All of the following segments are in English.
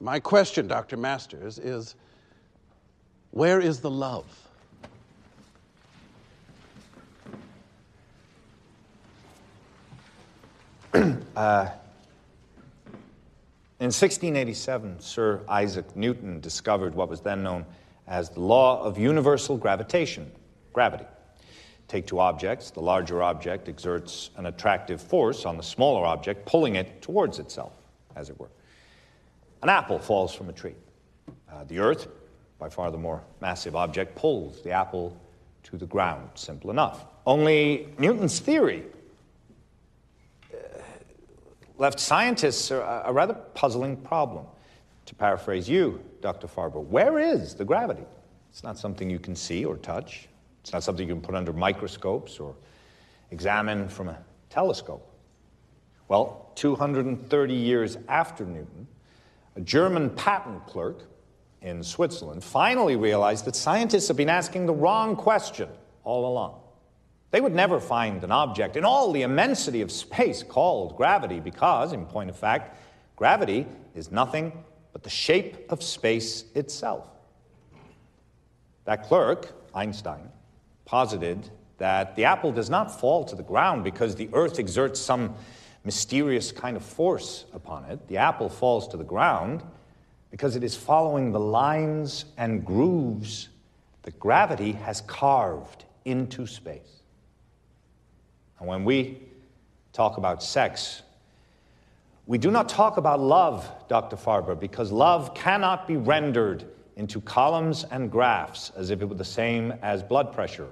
My question, Dr. Masters, is where is the love? uh, in 1687, Sir Isaac Newton discovered what was then known as the law of universal gravitation, gravity. Take two objects, the larger object exerts an attractive force on the smaller object, pulling it towards itself, as it were. An apple falls from a tree. Uh, the earth, by far the more massive object, pulls the apple to the ground. Simple enough. Only Newton's theory uh, left scientists a, rather puzzling problem. To paraphrase you, Dr. Farber, where is the gravity? It's not something you can see or touch. It's not something you can put under microscopes or examine from a telescope. Well, 230 years after Newton, a German patent clerk in Switzerland finally realized that scientists have been asking the wrong question all along. They would never find an object in all the immensity of space called gravity because, in point of fact, gravity is nothing but the shape of space itself. That clerk, Einstein, posited that the apple does not fall to the ground because the Earth exerts some mysterious kind of force upon it. The apple falls to the ground because it is following the lines and grooves that gravity has carved into space. And when we talk about sex, we do not talk about love, Dr. Farber, because love cannot be rendered into columns and graphs as if it were the same as blood pressure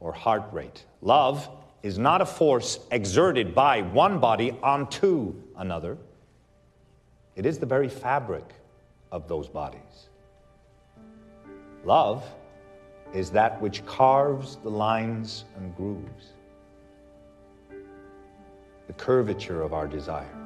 or heart rate. Love is not a force exerted by one body onto another, it is the very fabric of those bodies. Love is that which carves the lines and grooves, the curvature of our desire.